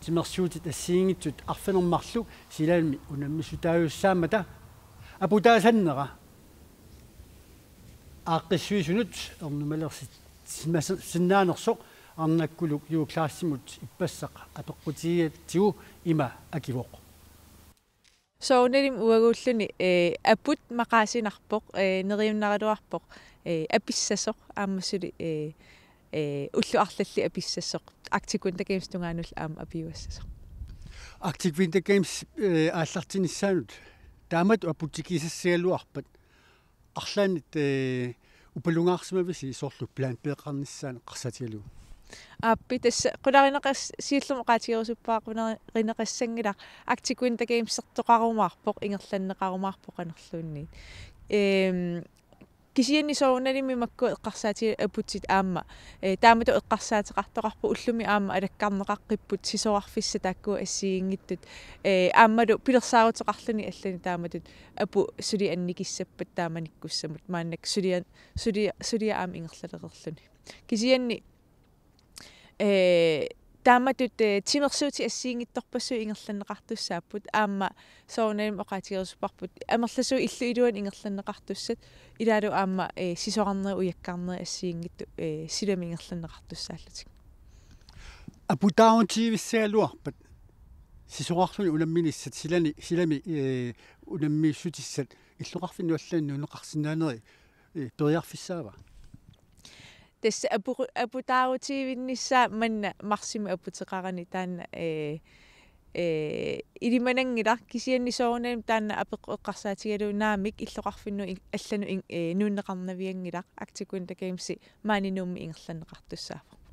тимерсиутит ассиингитсут арфинермарлу силаалми унаммисутааюссаамата апутаасаннера ааққиссуисунут эрнумалерсит синнаанерсоқ арнаккулук юуклаассимут иппассақа атоққутигиатсигу има акивоқ соонелим уагууллуни э апут мақаасинарпоқ э нериуннагалуарпоқ э аписсасоқ ааммасули э ullu arlalli apissassoq актикунта геймс тунгаанулл аама апиуассасоқ актиквинта геймс ааллартиниссаанут таамат апутикисассиалуарпат арлаанит э упалунгаарсимависи сорлу план пеэқарниссаан қарсатиалу аппи тасса қуларинеқас сииллумо қаатигерусуппаа қуларинеқассангила актиквинта геймсертоқарумаарпоқ ингерланнеқарумаарпоқ анерлуунни эм кисиани соорнарими макку эққарсаати апутит аама э, таамату эққарсаатеқартоқарпу уллуми аама алаккарнеқаққиппут сисоарфисса таакку ассиингиттут э, аамалу пилерсаарутеқарлуни аллани тааматут апу сули анникиссаппат тааманиккуссамут мааннак сулиан сули сулиа аама ингерлалеқерлуни кисианни э тааматут тимерсуути э, ассиингитторпассу ингерланнеқартуссааппут аама соорнаим оқаатигерусуппарпут амерласуу иллу илуан ингерланнеқартуссат илаалу аама э, сисоқарнери уяккарнери ассиингитту э, силами ингерланнеқартуссааллутик апутаунтивиссаалуарпат сисоқарсуни уламминиссат силани силами уламмииссутиссат иллоқарфиннуаллааннунеқарсинаанери периарфиссаава тасса апу nhw allan марсима апутеқарани таанна э э илиманангилар кисианни соорнаим таанна апеққоққарсаатигалуунаамик иллоқарфинну аллану э нуунеқарнавиангилар актикун такаимси маанинуумми ингерланеқартуссаафа